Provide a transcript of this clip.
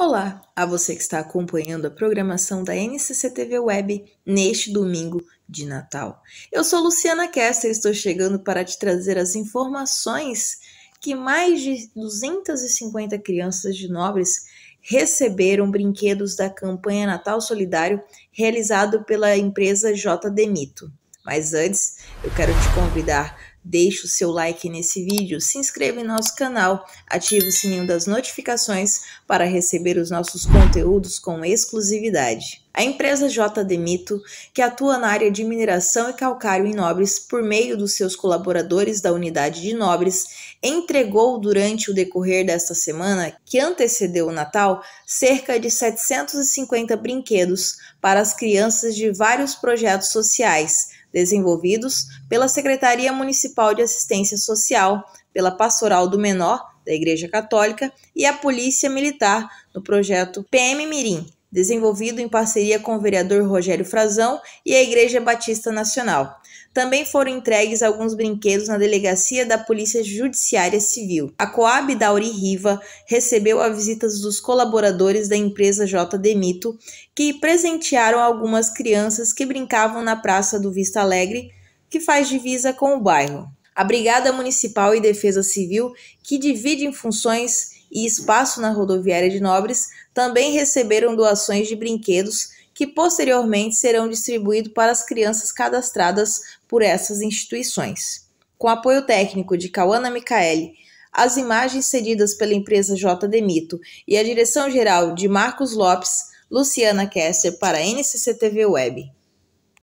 Olá a você que está acompanhando a programação da NCCTV Web neste domingo de Natal. Eu sou Luciana Kessler e estou chegando para te trazer as informações que mais de 250 crianças de Nobres receberam brinquedos da campanha Natal Solidário realizado pela empresa JD Mito. Mas antes, eu quero te convidar Deixe o seu like nesse vídeo, se inscreva em nosso canal, ative o sininho das notificações para receber os nossos conteúdos com exclusividade. A empresa J. Demito, que atua na área de mineração e calcário em Nobres por meio dos seus colaboradores da unidade de Nobres, entregou durante o decorrer desta semana, que antecedeu o Natal, cerca de 750 brinquedos para as crianças de vários projetos sociais desenvolvidos pela Secretaria Municipal de Assistência Social, pela Pastoral do Menor da Igreja Católica e a Polícia Militar no projeto PM Mirim, desenvolvido em parceria com o vereador Rogério Frazão e a Igreja Batista Nacional. Também foram entregues alguns brinquedos na delegacia da Polícia Judiciária Civil. A Coab Dauri Riva recebeu a visitas dos colaboradores da empresa J Demito, que presentearam algumas crianças que brincavam na Praça do Vista Alegre, que faz divisa com o bairro. A Brigada Municipal e Defesa Civil, que divide em funções e espaço na rodoviária de Nobres também receberam doações de brinquedos que posteriormente serão distribuídos para as crianças cadastradas por essas instituições. Com apoio técnico de Cauana Micaeli, as imagens cedidas pela empresa J Demito e a direção geral de Marcos Lopes, Luciana Kester para NCCTV Web.